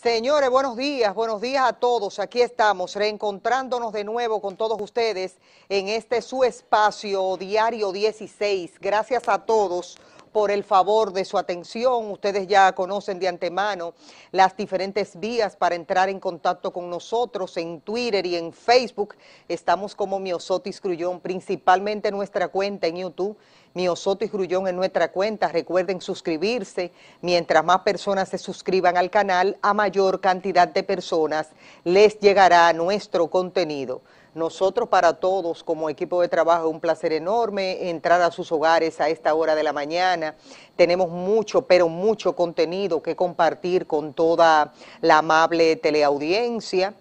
Señores, buenos días, buenos días a todos. Aquí estamos reencontrándonos de nuevo con todos ustedes en este su espacio diario 16. Gracias a todos por el favor de su atención. Ustedes ya conocen de antemano las diferentes vías para entrar en contacto con nosotros en Twitter y en Facebook. Estamos como Miosotis Crullón, principalmente nuestra cuenta en YouTube Soto y Grullón en nuestra cuenta. Recuerden suscribirse. Mientras más personas se suscriban al canal, a mayor cantidad de personas les llegará nuestro contenido. Nosotros para todos como equipo de trabajo es un placer enorme entrar a sus hogares a esta hora de la mañana. Tenemos mucho, pero mucho contenido que compartir con toda la amable teleaudiencia.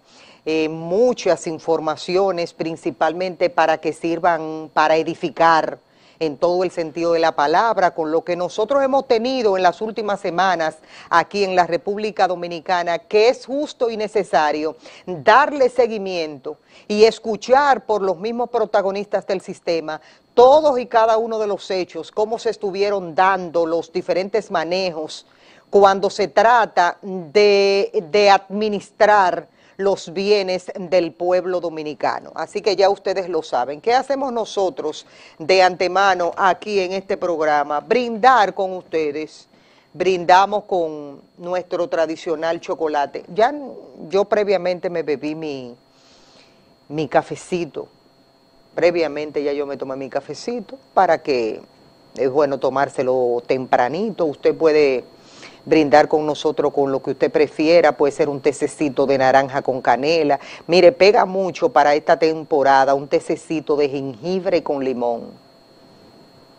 Eh, muchas informaciones, principalmente para que sirvan para edificar, en todo el sentido de la palabra, con lo que nosotros hemos tenido en las últimas semanas aquí en la República Dominicana, que es justo y necesario darle seguimiento y escuchar por los mismos protagonistas del sistema todos y cada uno de los hechos, cómo se estuvieron dando los diferentes manejos cuando se trata de, de administrar los bienes del pueblo dominicano. Así que ya ustedes lo saben. ¿Qué hacemos nosotros de antemano aquí en este programa? Brindar con ustedes brindamos con nuestro tradicional chocolate. Ya yo previamente me bebí mi, mi, cafecito. Previamente ya yo me tomé mi cafecito para que es bueno tomárselo tempranito. Usted puede brindar con nosotros con lo que usted prefiera, puede ser un tececito de naranja con canela. Mire, pega mucho para esta temporada un tececito de jengibre con limón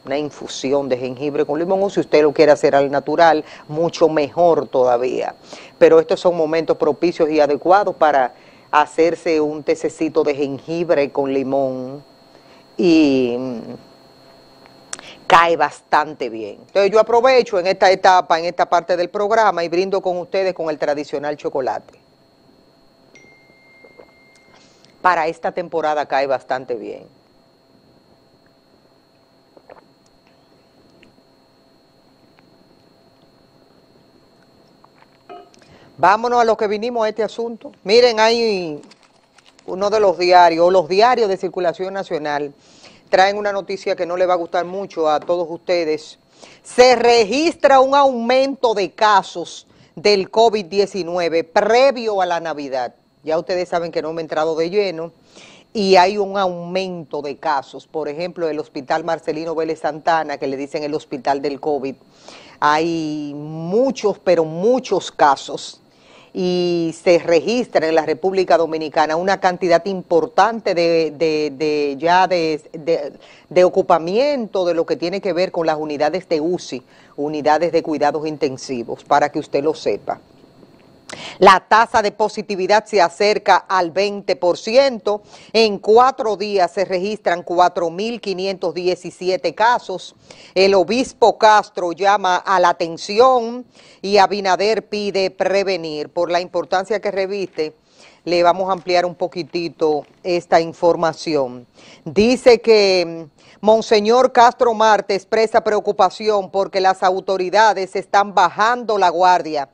una infusión de jengibre con limón o si usted lo quiere hacer al natural, mucho mejor todavía. Pero estos son momentos propicios y adecuados para hacerse un tececito de jengibre con limón y mm, cae bastante bien. Entonces yo aprovecho en esta etapa, en esta parte del programa y brindo con ustedes con el tradicional chocolate. Para esta temporada cae bastante bien. Vámonos a lo que vinimos a este asunto. Miren, hay uno de los diarios, los diarios de circulación nacional, traen una noticia que no le va a gustar mucho a todos ustedes. Se registra un aumento de casos del COVID-19 previo a la Navidad. Ya ustedes saben que no me he entrado de lleno y hay un aumento de casos. Por ejemplo, el Hospital Marcelino Vélez Santana, que le dicen el Hospital del COVID, hay muchos, pero muchos casos y se registra en la República Dominicana una cantidad importante de, ya de, ocupamiento de lo que tiene que ver con las unidades de UCI, unidades de cuidados intensivos, para que usted lo sepa. La tasa de positividad se acerca al 20%. En cuatro días se registran 4.517 casos. El obispo Castro llama a la atención y Abinader pide prevenir. Por la importancia que reviste, le vamos a ampliar un poquitito esta información. Dice que Monseñor Castro Marte expresa preocupación porque las autoridades están bajando la guardia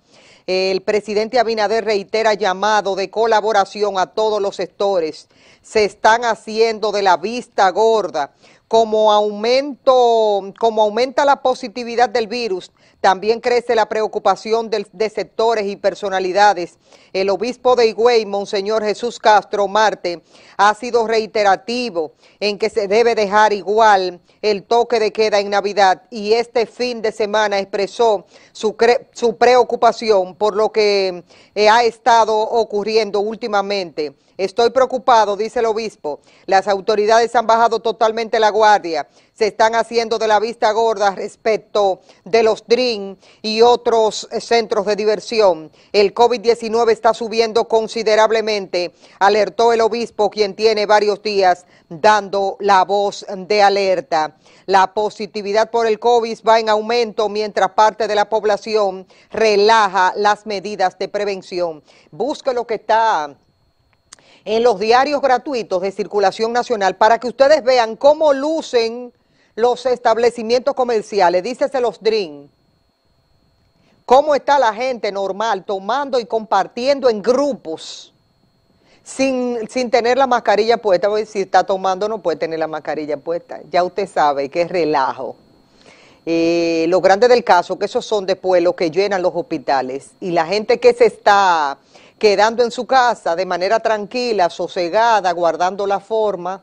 el presidente Abinader reitera llamado de colaboración a todos los sectores. Se están haciendo de la vista gorda. Como, aumento, como aumenta la positividad del virus, también crece la preocupación de, sectores y personalidades. El obispo de Higüey, Monseñor Jesús Castro Marte, ha sido reiterativo en que se debe dejar igual el toque de queda en Navidad y este fin de semana expresó su, preocupación por lo que eh, ha estado ocurriendo últimamente. Estoy preocupado, dice el obispo. Las autoridades han bajado totalmente la guardia se están haciendo de la vista gorda respecto de los DRIN y otros eh, centros de diversión. El COVID-19 está subiendo considerablemente, alertó el obispo, quien tiene varios días dando la voz de alerta. La positividad por el COVID va en aumento mientras parte de la población relaja las medidas de prevención. Busque lo que está en los diarios gratuitos de circulación nacional para que ustedes vean cómo lucen los establecimientos comerciales, dícese los DRIN, cómo está la gente normal tomando y compartiendo en grupos sin, tener la mascarilla puesta, si está tomando no puede tener la mascarilla puesta, ya usted sabe que es relajo. Eh, lo grande del caso, que esos son después los que llenan los hospitales y la gente que se está quedando en su casa de manera tranquila, sosegada, guardando la forma,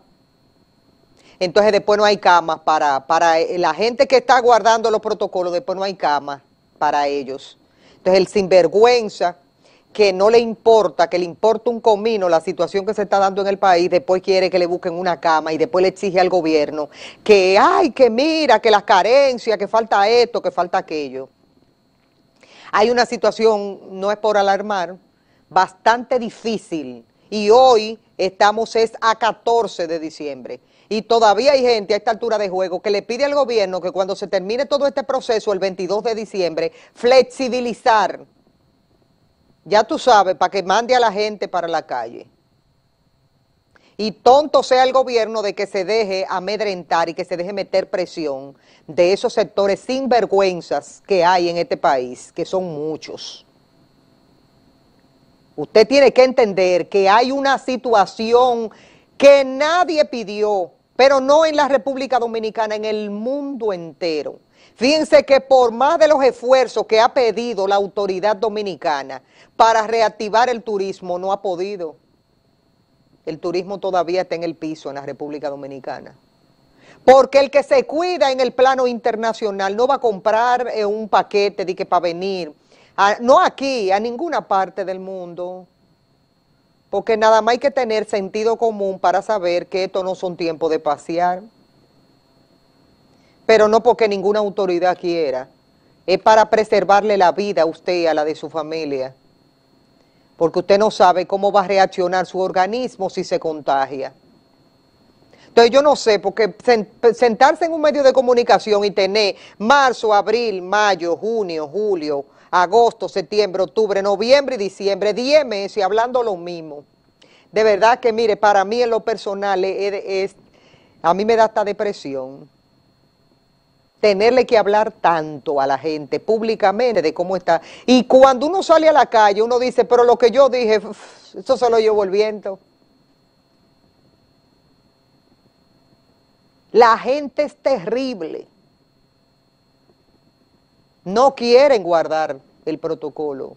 entonces después no hay camas para, para eh, la gente que está guardando los protocolos, después no hay camas para ellos. Entonces el sinvergüenza que no le importa, que le importa un comino la situación que se está dando en el país, después quiere que le busquen una cama y después le exige al gobierno que, ay, que mira, que las carencias, que falta esto, que falta aquello. Hay una situación, no es por alarmar, bastante difícil y hoy estamos es a 14 de diciembre y todavía hay gente a esta altura de juego que le pide al gobierno que cuando se termine todo este proceso el 22 de diciembre, flexibilizar, ya tú sabes, para que mande a la gente para la calle. Y tonto sea el gobierno de que se deje amedrentar y que se deje meter presión de esos sectores sinvergüenzas que hay en este país, que son muchos. Usted tiene que entender que hay una situación que nadie pidió pero no en la República Dominicana, en el mundo entero. Fíjense que por más de los esfuerzos que ha pedido la autoridad dominicana para reactivar el turismo, no ha podido. El turismo todavía está en el piso en la República Dominicana. Porque el que se cuida en el plano internacional no va a comprar eh, un paquete de que para venir, no aquí, a ninguna parte del mundo porque nada más hay que tener sentido común para saber que estos no son tiempos de pasear, pero no porque ninguna autoridad quiera, es para preservarle la vida a usted y a la de su familia, porque usted no sabe cómo va a reaccionar su organismo si se contagia. Entonces yo no sé, porque sentarse en un medio de comunicación y tener marzo, abril, mayo, junio, julio, agosto, septiembre, octubre, noviembre y diciembre, 10 meses hablando lo mismo. De verdad que mire, para mí en lo personal es, a mí me da esta depresión tenerle que hablar tanto a la gente públicamente de cómo está. Y cuando uno sale a la calle, uno dice, pero lo que yo dije, eso se lo llevo el viento. La gente es terrible no quieren guardar el protocolo.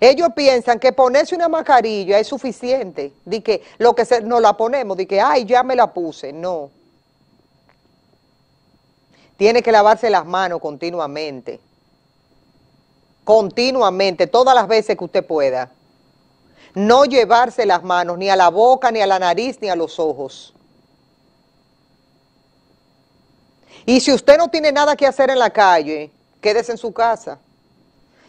Ellos piensan que ponerse una mascarilla es suficiente, de que lo que se, nos la ponemos, de que, ay, ya me la puse, no. Tiene que lavarse las manos continuamente, continuamente, todas las veces que usted pueda. No llevarse las manos ni a la boca, ni a la nariz, ni a los ojos. Y si usted no tiene nada que hacer en la calle, quédese en su casa.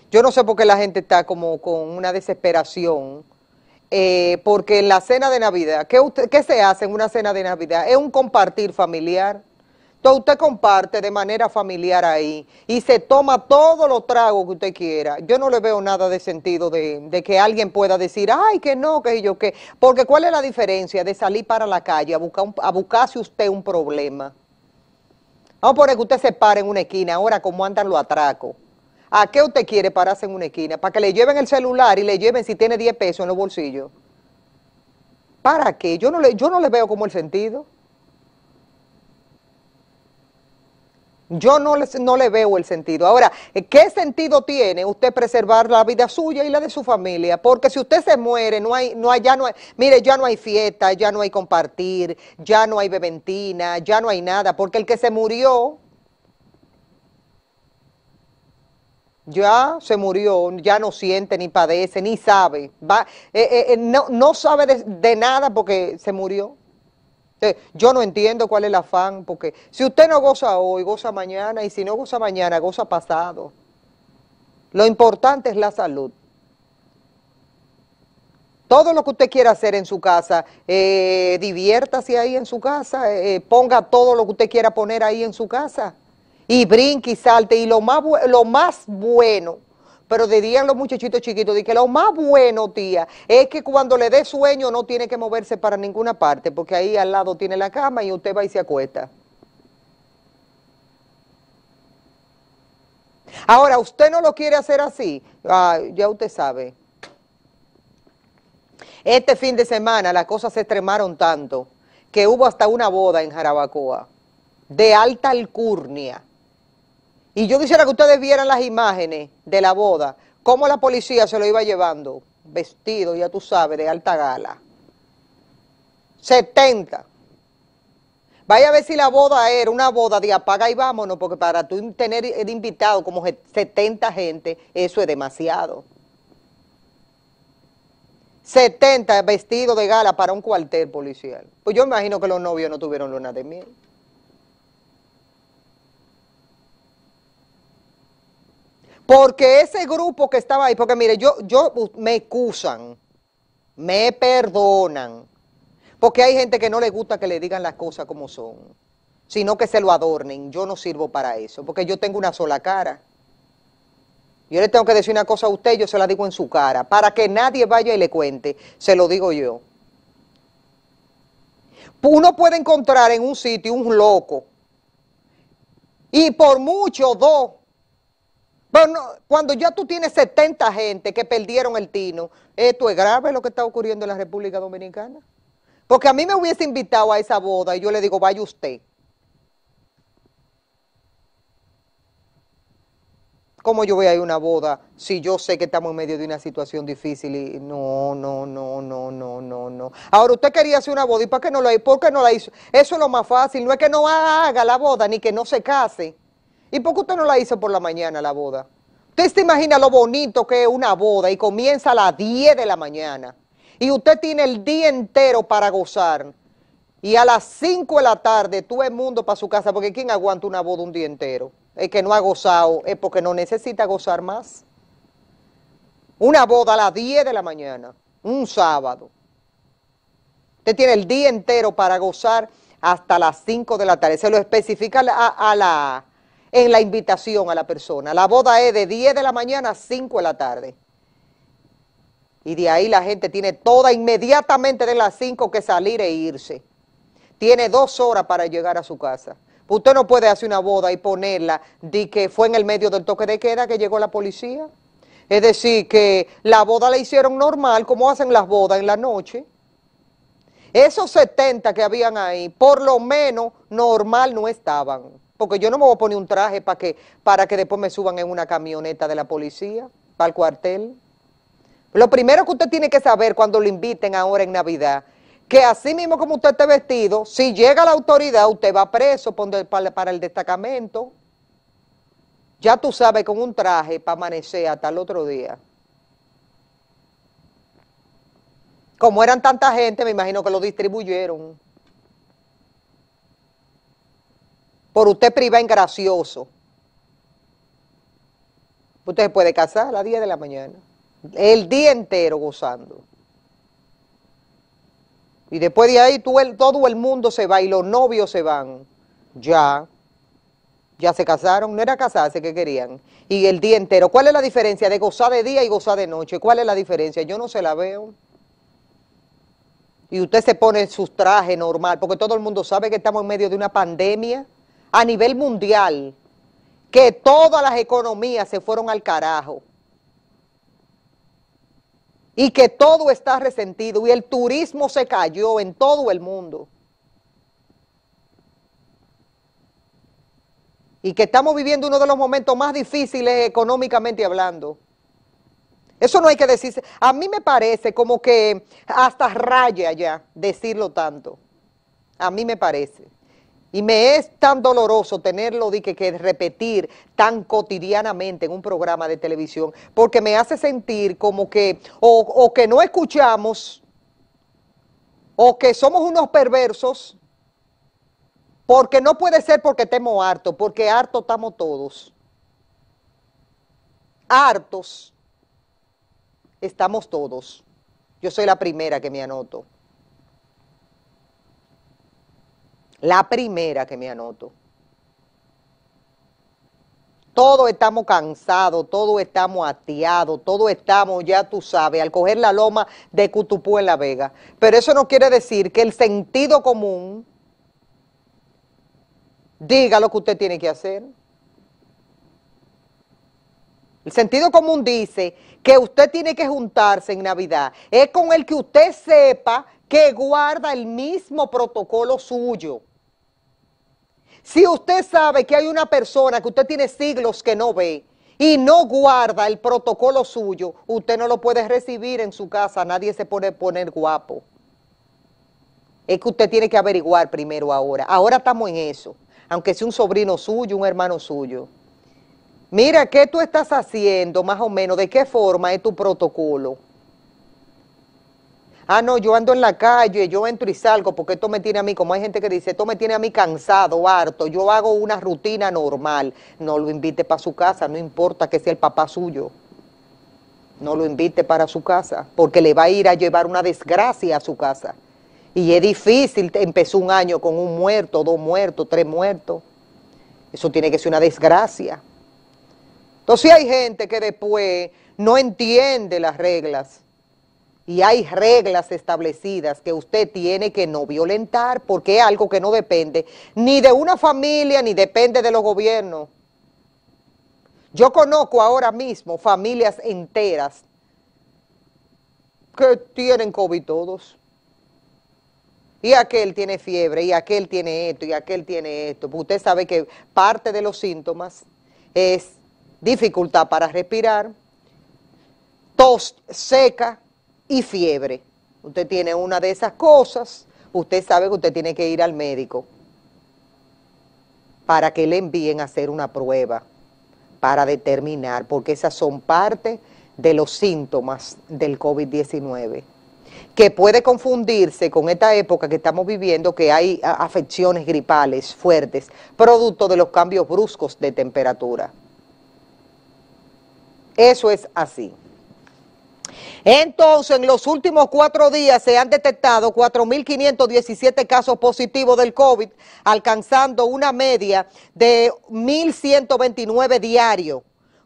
Yo no sé por qué la gente está como con una desesperación, eh, porque en la cena de Navidad, ¿qué, se hace en una cena de Navidad? Es un compartir familiar. Entonces usted comparte de manera familiar ahí y se toma todos los tragos que usted quiera. Yo no le veo nada de sentido de, que alguien pueda decir, ay, que no, que yo, que... Porque ¿cuál es la diferencia de salir para la calle a, buscar a buscarse usted un problema? Vamos a poner que usted se pare en una esquina, ahora como andan los atracos. ¿A qué usted quiere pararse en una esquina? Para que le lleven el celular y le lleven si tiene 10 pesos en los bolsillos. ¿Para qué? Yo no le, yo no le veo como el sentido. Yo no, les, no le veo el sentido. Ahora, eh, ¿qué sentido tiene usted preservar la vida suya y la de su familia? Porque si usted se muere, no hay, no hay, ya no hay, mire, ya no hay fiesta, ya no hay compartir, ya no hay beventina, ya no hay nada, porque el que se murió, ya se murió, ya no siente, ni padece, ni sabe, va, eh, eh, no, no sabe de nada porque se murió. Yo no entiendo cuál es el afán, porque si usted no goza hoy, goza mañana, y si no goza mañana, goza pasado. Lo importante es la salud. Todo lo que usted quiera hacer en su casa, eh, diviértase ahí en su casa, eh, eh, ponga todo lo que usted quiera poner ahí en su casa, y brinque y salte, y lo más, lo más bueno pero dirían los muchachitos chiquitos de que lo más bueno, tía, es que cuando le dé sueño no tiene que moverse para ninguna parte, porque ahí al lado tiene la cama y usted va y se acuesta. Ahora, usted no lo quiere hacer así, ah, ya usted sabe. Este fin de semana las cosas se extremaron tanto que hubo hasta una boda en Jarabacoa de alta alcurnia y yo quisiera que ustedes vieran las imágenes de la boda, cómo la policía se lo iba llevando, vestido, ya tú sabes, de alta gala. 70. Vaya a ver si la boda era una boda de apaga y vámonos, porque para tú tener de invitado como 70 gente, eso es demasiado. 70 vestidos de gala para un cuartel policial. Pues yo imagino que los novios no tuvieron luna de miel. Porque ese grupo que estaba ahí, porque mire, yo, yo me excusan, me perdonan, porque hay gente que no le gusta que le digan las cosas como son, sino que se lo adornen. Yo no sirvo para eso, porque yo tengo una sola cara. Yo le tengo que decir una cosa a usted, yo se la digo en su cara, para que nadie vaya y le cuente, se lo digo yo. Uno puede encontrar en un sitio un loco, y por mucho dos bueno, cuando ya tú tienes 70 gente que perdieron el tino, esto es grave lo que está ocurriendo en la República Dominicana. Porque a mí me hubiese invitado a esa boda y yo le digo, vaya usted. ¿Cómo yo voy a ir a una boda si yo sé que estamos en medio de una situación difícil? Y no, no, no, no, no, no, no. Ahora, usted quería hacer una boda y ¿para qué no la hizo? ¿Por qué no la hizo? Eso es lo más fácil. No es que no haga la boda ni que no se case. ¿Y por qué usted no la hizo por la mañana la boda? Usted se imagina lo bonito que es una boda y comienza a las 10 de la mañana. Y usted tiene el día entero para gozar. Y a las 5 de la tarde todo el mundo para su casa, porque ¿quién aguanta una boda un día entero? El que no ha gozado es porque no necesita gozar más. Una boda a las 10 de la mañana, un sábado. Usted tiene el día entero para gozar hasta las 5 de la tarde. Se lo especifica a la en la invitación a la persona. La boda es de 10 de la mañana a 5 de la tarde. Y de ahí la gente tiene toda inmediatamente de las 5 que salir e irse. Tiene dos horas para llegar a su casa. Usted no puede hacer una boda y ponerla de que fue en el medio del toque de queda que llegó la policía. Es decir, que la boda la hicieron normal, como hacen las bodas en la noche. Esos 70 que habían ahí, por lo menos normal no estaban. Porque yo no me voy a poner un traje para que, para que después me suban en una camioneta de la policía, para el cuartel. Lo primero que usted tiene que saber cuando lo inviten ahora en Navidad, que así mismo como usted esté vestido, si llega la autoridad, usted va preso para el destacamento. Ya tú sabes, con un traje para amanecer hasta el otro día. Como eran tanta gente, me imagino que lo distribuyeron. por usted priva en gracioso. Usted se puede casar a las 10 de la mañana, el día entero gozando. Y después de ahí todo el mundo se va y los novios se van. Ya, ya se casaron, no era casarse que querían. Y el día entero, ¿cuál es la diferencia de gozar de día y gozar de noche? ¿Cuál es la diferencia? Yo no se la veo. Y usted se pone su traje normal, porque todo el mundo sabe que estamos en medio de una pandemia a nivel mundial, que todas las economías se fueron al carajo y que todo está resentido y el turismo se cayó en todo el mundo. Y que estamos viviendo uno de los momentos más difíciles económicamente hablando. Eso no hay que decirse. A mí me parece como que hasta raya ya decirlo tanto. A mí me parece. Y me es tan doloroso tenerlo de que, repetir tan cotidianamente en un programa de televisión, porque me hace sentir como que o, o que no escuchamos, o que somos unos perversos, porque no puede ser porque estemos harto porque hartos estamos todos. Hartos estamos todos. Yo soy la primera que me anoto. La primera que me anoto. Todos estamos cansados, todos estamos hastiados, todos estamos, ya tú sabes, al coger la loma de Cutupú en La Vega. Pero eso no quiere decir que el sentido común diga lo que usted tiene que hacer. El sentido común dice que usted tiene que juntarse en Navidad. Es con el que usted sepa que guarda el mismo protocolo suyo. Si usted sabe que hay una persona que usted tiene siglos que no ve y no guarda el protocolo suyo, usted no lo puede recibir en su casa, nadie se puede poner guapo. Es que usted tiene que averiguar primero ahora. Ahora estamos en eso, aunque sea un sobrino suyo, un hermano suyo. Mira, ¿qué tú estás haciendo más o menos? ¿De qué forma es tu protocolo? ah, no, yo ando en la calle, yo entro y salgo, porque esto me tiene a mí, como hay gente que dice, esto me tiene a mí cansado, harto, yo hago una rutina normal, no lo invite para su casa, no importa que sea el papá suyo, no lo invite para su casa, porque le va a ir a llevar una desgracia a su casa. Y es difícil, empezó un año con un muerto, dos muertos, tres muertos. Eso tiene que ser una desgracia. Entonces hay gente que después no entiende las reglas y hay reglas establecidas que usted tiene que no violentar porque es algo que no depende ni de una familia ni depende de los gobiernos. Yo conozco ahora mismo familias enteras que tienen COVID todos. Y aquel tiene fiebre, y aquel tiene esto, y aquel tiene esto. Pues usted sabe que parte de los síntomas es dificultad para respirar, tos seca, y fiebre. Usted tiene una de esas cosas, usted sabe que usted tiene que ir al médico para que le envíen a hacer una prueba, para determinar, porque esas son parte de los síntomas del COVID-19, que puede confundirse con esta época que estamos viviendo, que hay afecciones gripales fuertes, producto de los cambios bruscos de temperatura. Eso es así. Entonces, en los últimos cuatro días se han detectado 4.517 casos positivos del COVID, alcanzando una media de 1.129 diarios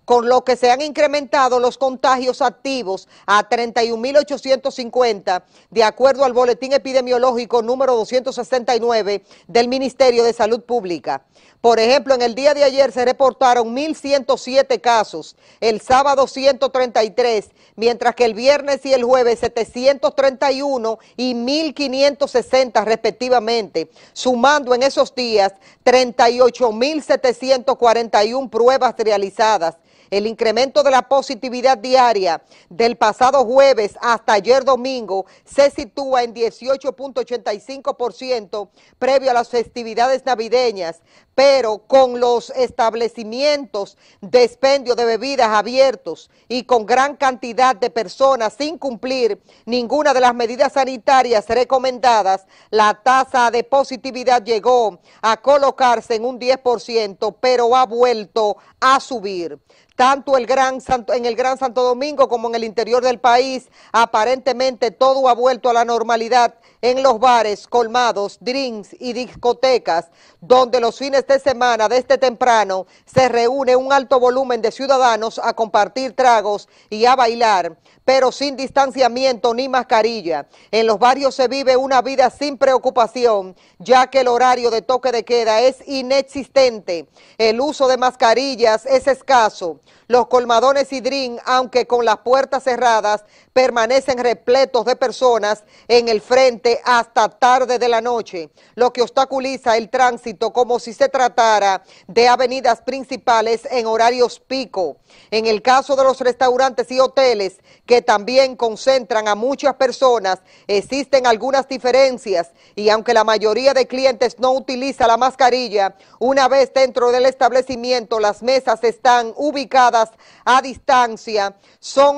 con lo que se han incrementado los contagios activos a 31.850, de acuerdo al boletín epidemiológico número 269 del Ministerio de Salud Pública. Por ejemplo, en el día de ayer se reportaron 1.107 casos, el sábado 133, mientras que el viernes y el jueves 731 y 1.560 respectivamente, sumando en esos días 38.741 pruebas realizadas. El incremento de la positividad diaria del pasado jueves hasta ayer domingo se sitúa en 18.85% previo a las festividades navideñas, pero con los establecimientos de expendio de bebidas abiertos y con gran cantidad de personas sin cumplir ninguna de las medidas sanitarias recomendadas, la tasa de positividad llegó a colocarse en un 10%, pero ha vuelto a subir tanto el gran en el Gran Santo Domingo como en el interior del país, aparentemente todo ha vuelto a la normalidad en los bares, colmados, drinks y discotecas, donde los fines de semana desde este temprano se reúne un alto volumen de ciudadanos a compartir tragos y a bailar, pero sin distanciamiento ni mascarilla. En los barrios se vive una vida sin preocupación, ya que el horario de toque de queda es inexistente. El uso de mascarillas es escaso. Los colmadones y drinks, aunque con las puertas cerradas, permanecen repletos de personas en el frente hasta tarde de la noche, lo que obstaculiza el tránsito como si se tratara de avenidas principales en horarios pico. En el caso de los restaurantes y hoteles, que también concentran a muchas personas, existen algunas diferencias y aunque la mayoría de clientes no utiliza la mascarilla, una vez dentro del establecimiento las mesas están ubicadas a distancia, son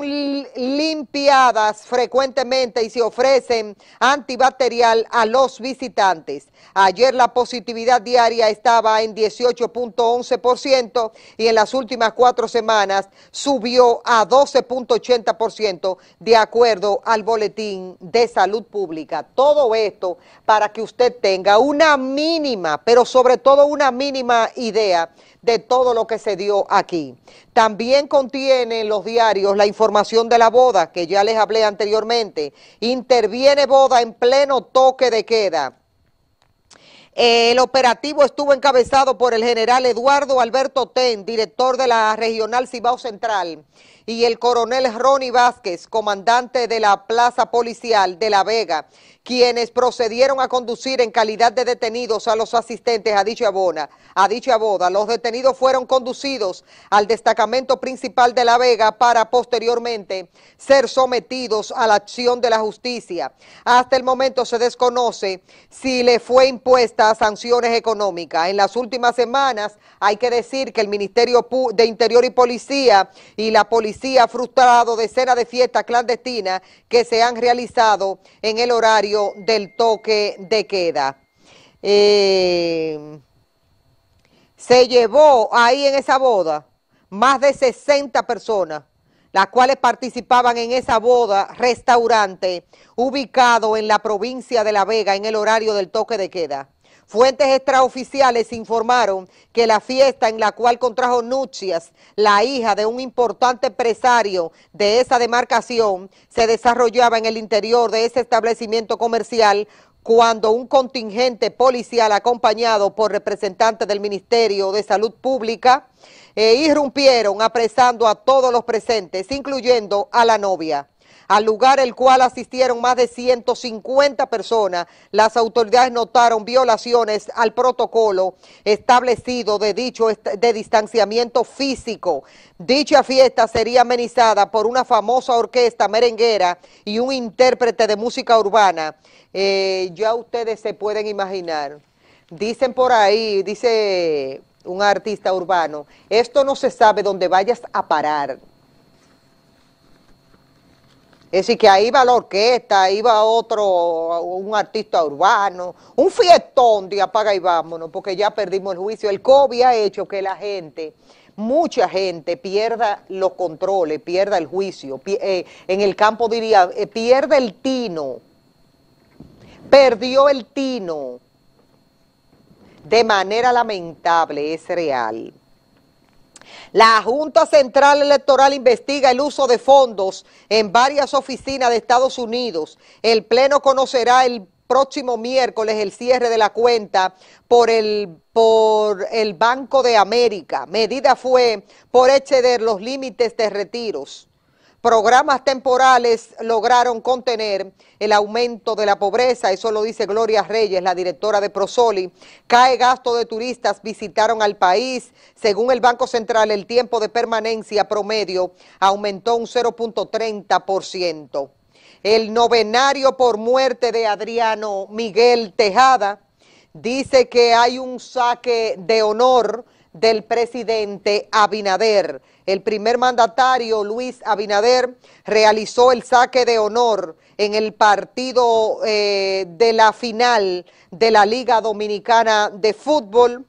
limpiadas frecuentemente y se ofrecen antibióticos material a los visitantes. Ayer la positividad diaria estaba en 18.11% y en las últimas cuatro semanas subió a 12.80% de acuerdo al Boletín de Salud Pública. Todo esto para que usted tenga una mínima, pero sobre todo una mínima idea de todo lo que se dio aquí. También contiene en los diarios la información de la boda, que ya les hablé anteriormente. Interviene boda en pleno toque de queda. El operativo estuvo encabezado por el general Eduardo Alberto Ten, director de la Regional Cibao Central, y el coronel Ronnie Vázquez, comandante de la Plaza Policial de La Vega, quienes procedieron a conducir en calidad de detenidos a los asistentes a dicha, boda a dicha boda. Los detenidos fueron conducidos al destacamento principal de La Vega para posteriormente ser sometidos a la acción de la justicia. Hasta el momento se desconoce si le fue impuesta sanciones económicas. En las últimas semanas hay que decir que el Ministerio de Interior y Policía y la Policía frustrado de frustrado de fiestas clandestinas que se han realizado en el horario del toque de queda. Eh, se llevó ahí en esa boda más de 60 personas, las cuales participaban en esa boda restaurante ubicado en la provincia de La Vega en el horario del toque de queda. Fuentes extraoficiales informaron que la fiesta en la cual contrajo nupcias la hija de un importante empresario de esa demarcación se desarrollaba en el interior de ese establecimiento comercial cuando un contingente policial acompañado por representantes del Ministerio de Salud Pública eh, irrumpieron apresando a todos los presentes, incluyendo a la novia al lugar el cual asistieron más de 150 personas. Las autoridades notaron violaciones al protocolo establecido de dicho de distanciamiento físico. Dicha fiesta sería amenizada por una famosa orquesta merenguera y un intérprete de música urbana. Eh, ya ustedes se pueden imaginar. Dicen por ahí, dice un artista urbano, esto no se sabe dónde vayas a parar. Es decir, que ahí va la orquesta, ahí va otro, un artista urbano, un fiestón de apaga y vámonos, porque ya perdimos el juicio. El COVID ha hecho que la gente, mucha gente, pierda los controles, pierda el juicio. Eh, en el campo diría, eh, pierde el tino, perdió el tino. De manera lamentable, es real. La Junta Central Electoral investiga el uso de fondos en varias oficinas de Estados Unidos. El Pleno conocerá el próximo miércoles el cierre de la cuenta por el, por el Banco de América. Medida fue por exceder los límites de retiros programas temporales lograron contener el aumento de la pobreza, eso lo dice Gloria Reyes, la directora de Prosoli. Cae gasto de turistas, visitaron al país. Según el Banco Central, el tiempo de permanencia promedio aumentó un 0.30%. El novenario por muerte de Adriano Miguel Tejada dice que hay un saque de honor del presidente Abinader el primer mandatario Luis Abinader realizó el saque de honor en el partido eh, de la final de la Liga Dominicana de Fútbol.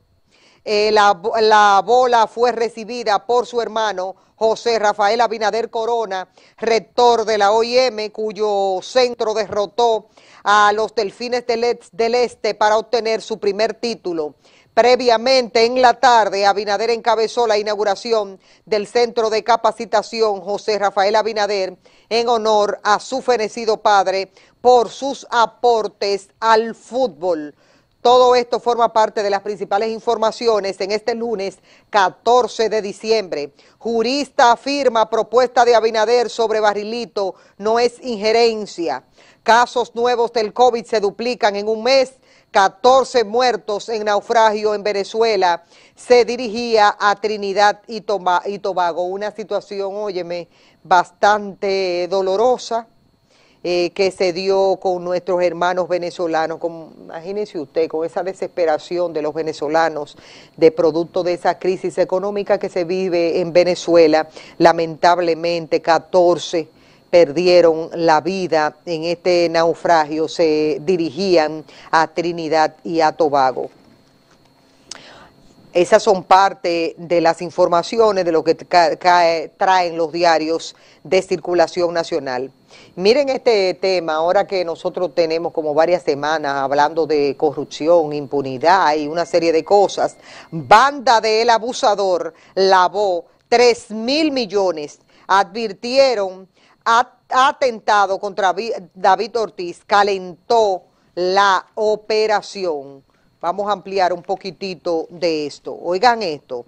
Eh, la, la bola fue recibida por su hermano José Rafael Abinader Corona, rector de la OIM, cuyo centro derrotó a los Delfines del Este para obtener su primer título. Previamente en la tarde, Abinader encabezó la inauguración del Centro de Capacitación José Rafael Abinader en honor a su fenecido padre por sus aportes al fútbol. Todo esto forma parte de las principales informaciones en este lunes 14 de diciembre. Jurista afirma propuesta de Abinader sobre barrilito no es injerencia. Casos nuevos del COVID se duplican en un mes 14 muertos en naufragio en Venezuela, se dirigía a Trinidad y, Tobago. Una situación, óyeme, bastante dolorosa eh, que se dio con nuestros hermanos venezolanos. imagínense usted, con esa desesperación de los venezolanos de producto de esa crisis económica que se vive en Venezuela, lamentablemente 14 perdieron la vida en este naufragio se dirigían a Trinidad y a Tobago. Esas son parte de las informaciones de lo que traen los diarios de circulación nacional. Miren este tema, ahora que nosotros tenemos como varias semanas hablando de corrupción, impunidad y una serie de cosas, banda del abusador lavó 3 mil millones, advirtieron ha, atentado contra David Ortiz calentó la operación. Vamos a ampliar un poquitito de esto. Oigan esto.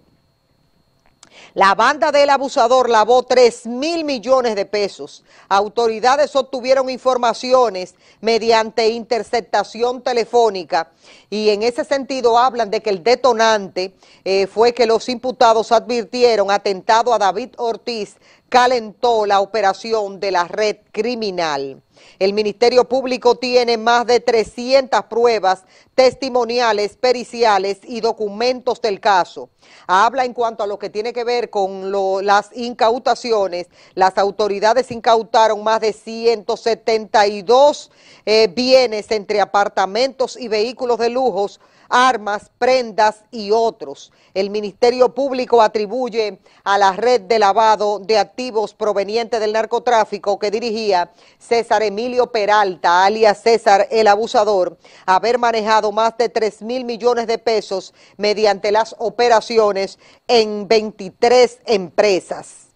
La banda del abusador lavó 3 mil millones de pesos. Autoridades obtuvieron informaciones mediante interceptación telefónica y en ese sentido hablan de que el detonante eh, fue que los imputados advirtieron atentado a David Ortiz calentó la operación de la red criminal. El Ministerio Público tiene más de 300 pruebas testimoniales, periciales y documentos del caso. Habla en cuanto a lo que tiene que ver con las incautaciones. Las autoridades incautaron más de 172 eh, bienes entre apartamentos y vehículos de lujos armas, prendas y otros. El Ministerio Público atribuye a la red de lavado de activos proveniente del narcotráfico que dirigía César Emilio Peralta, alias César el Abusador, haber manejado más de 3 mil millones de pesos mediante las operaciones en 23 empresas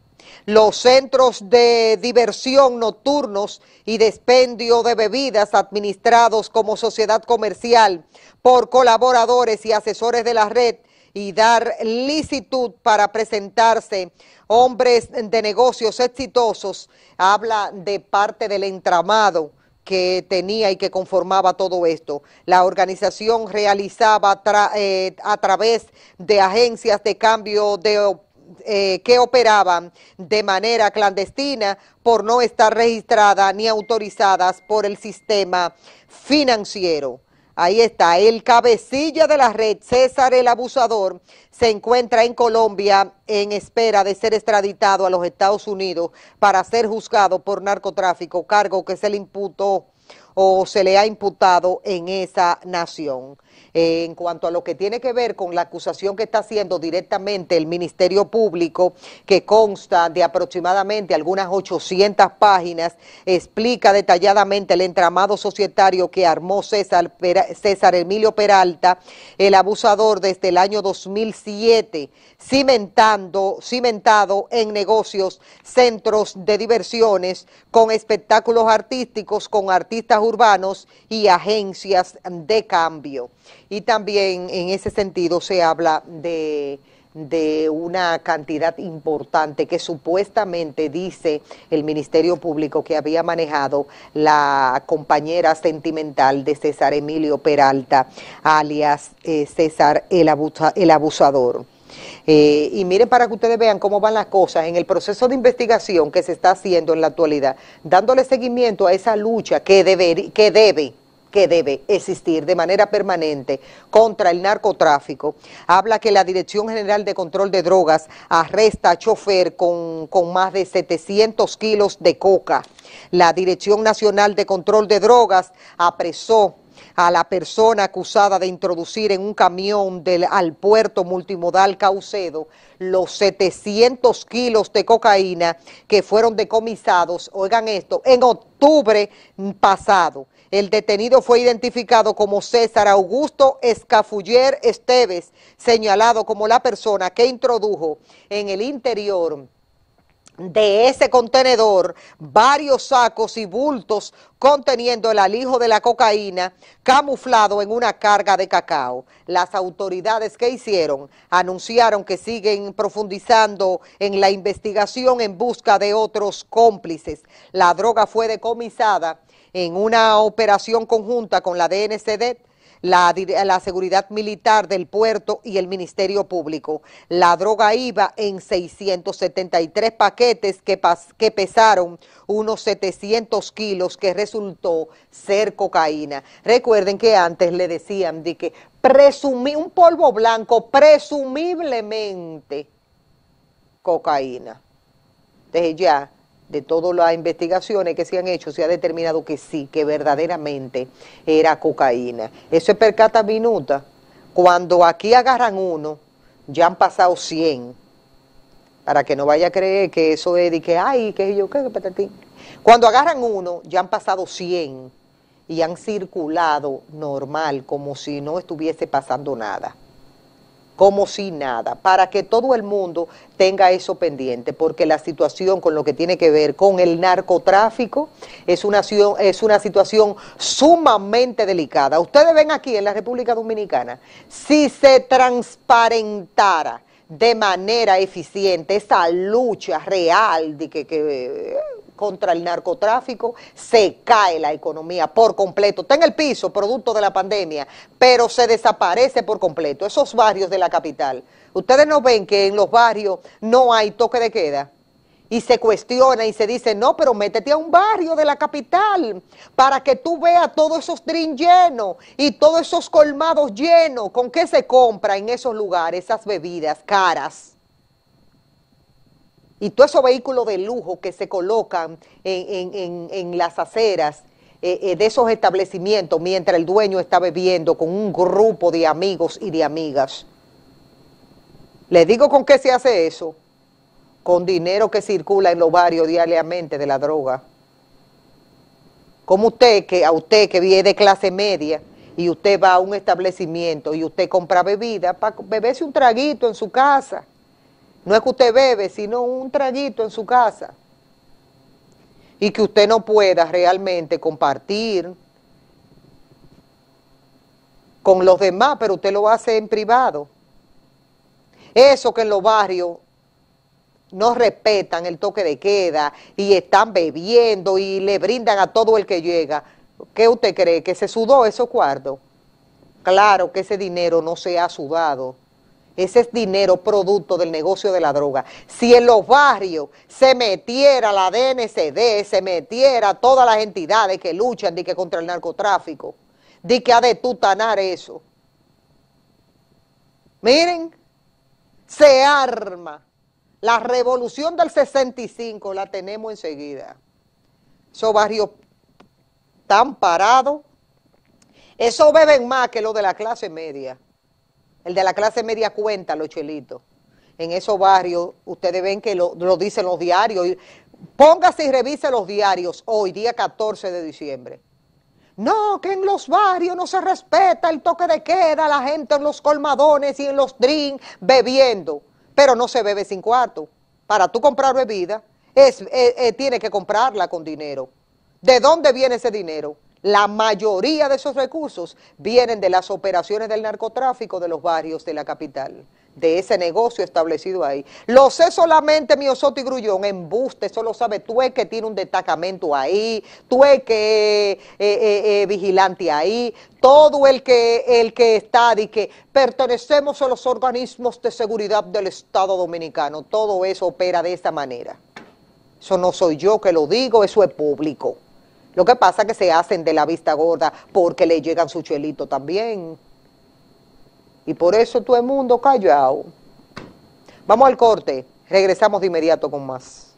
los centros de diversión nocturnos y de de bebidas administrados como sociedad comercial por colaboradores y asesores de la red y dar licitud para presentarse hombres de negocios exitosos, habla de parte del entramado que tenía y que conformaba todo esto. La organización realizaba eh, a través de agencias de cambio de eh, que operaban de manera clandestina por no estar registradas ni autorizadas por el sistema financiero. Ahí está, el cabecilla de la red, César el Abusador, se encuentra en Colombia en espera de ser extraditado a los Estados Unidos para ser juzgado por narcotráfico, cargo que se le imputó o se le ha imputado en esa nación. Eh, en cuanto a lo que tiene que ver con la acusación que está haciendo directamente el Ministerio Público, que consta de aproximadamente algunas 800 páginas, explica detalladamente el entramado societario que armó César, César Emilio Peralta, el abusador desde el año 2007, cimentando, cimentado en negocios, centros de diversiones, con espectáculos artísticos, con artistas urbanos y agencias de cambio. Y también en ese sentido se habla de de una cantidad importante que supuestamente dice el Ministerio Público que había manejado la compañera sentimental de César Emilio Peralta, alias eh, César el, el abusador. Eh, y miren para que ustedes vean cómo van las cosas en el proceso de investigación que se está haciendo en la actualidad, dándole seguimiento a esa lucha que debe, que debe que debe existir de manera permanente contra el narcotráfico. Habla que la Dirección General de Control de Drogas arresta a chofer con, con más de 700 kilos de coca. La Dirección Nacional de Control de Drogas apresó a la persona acusada de introducir en un camión del, al puerto multimodal Caucedo los 700 kilos de cocaína que fueron decomisados, oigan esto, en octubre pasado. El detenido fue identificado como César Augusto Escafuller Esteves, señalado como la persona que introdujo en el interior de ese contenedor varios sacos y bultos conteniendo el alijo de la cocaína camuflado en una carga de cacao. Las autoridades que hicieron anunciaron que siguen profundizando en la investigación en busca de otros cómplices. La droga fue decomisada en una operación conjunta con la DNCD la, Seguridad Militar del Puerto y el Ministerio Público. La droga iba en 673 paquetes que, que pesaron unos 700 kilos, que resultó ser cocaína. Recuerden que antes le decían de que presumí, un polvo blanco presumiblemente cocaína. Entonces ya de todas las investigaciones que se han hecho, se ha determinado que sí, que verdaderamente era cocaína. Eso es percata minuta. Cuando aquí agarran uno, ya han pasado 100. Para que no vaya a creer que eso es de que, ay, que yo, qué, patatín. Cuando agarran uno, ya han pasado 100 y han circulado normal, como si no estuviese pasando nada como si nada, para que todo el mundo tenga eso pendiente, porque la situación con lo que tiene que ver con el narcotráfico es una, es una situación sumamente delicada. Ustedes ven aquí en la República Dominicana, si se transparentara de manera eficiente esa lucha real de que, que contra el narcotráfico, se cae la economía por completo. Está en el piso, producto de la pandemia, pero se desaparece por completo. Esos barrios de la capital. Ustedes no ven que en los barrios no hay toque de queda y se cuestiona y se dice, no, pero métete a un barrio de la capital para que tú veas todos esos trin llenos y todos esos colmados llenos, con qué se compra en esos lugares esas bebidas caras y todos esos vehículos de lujo que se colocan en, las aceras eh, eh, de esos establecimientos mientras el dueño está bebiendo con un grupo de amigos y de amigas. le digo con qué se hace eso. Con dinero que circula en los barrios diariamente de la droga. Como usted, que a usted que viene de clase media, y usted va a un establecimiento y usted compra bebida para beberse un traguito en su casa no es que usted bebe, sino un traguito en su casa. Y que usted no pueda realmente compartir con los demás, pero usted lo hace en privado. Eso que en los barrios no respetan el toque de queda y están bebiendo y le brindan a todo el que llega. ¿Qué usted cree? ¿Que se sudó esos cuartos? Claro que ese dinero no se ha sudado. Ese es dinero producto del negocio de la droga. Si en los barrios se metiera la DNCD, se metiera todas las entidades que luchan que contra el narcotráfico, de que ha de tutanar eso. Miren, se arma. La revolución del 65 la tenemos enseguida. Esos barrios tan parados, eso beben más que lo de la clase media el de la clase media cuenta los chelitos. En esos barrios, ustedes ven que lo, dicen los diarios. Póngase y revise los diarios hoy, día 14 de diciembre. No, que en los barrios no se respeta el toque de queda, la gente en los colmadones y en los drinks bebiendo, pero no se bebe sin cuarto. Para tú comprar bebida, es, eh, eh, tiene que comprarla con dinero. ¿De dónde viene ese dinero? La mayoría de esos recursos vienen de las operaciones del narcotráfico de los barrios de la capital, de ese negocio establecido ahí. Lo sé solamente mi y Grullón, embuste, eso lo sabe tú es que tiene un destacamento ahí, tú es que es eh, eh, eh, vigilante ahí, todo el que, el que está y que pertenecemos a los organismos de seguridad del Estado Dominicano, todo eso opera de esta manera. Eso no soy yo que lo digo, eso es público. Lo que pasa es que se hacen de la vista gorda porque le llegan su chuelito también. Y por eso todo el mundo callado. Vamos al corte. Regresamos de inmediato con más.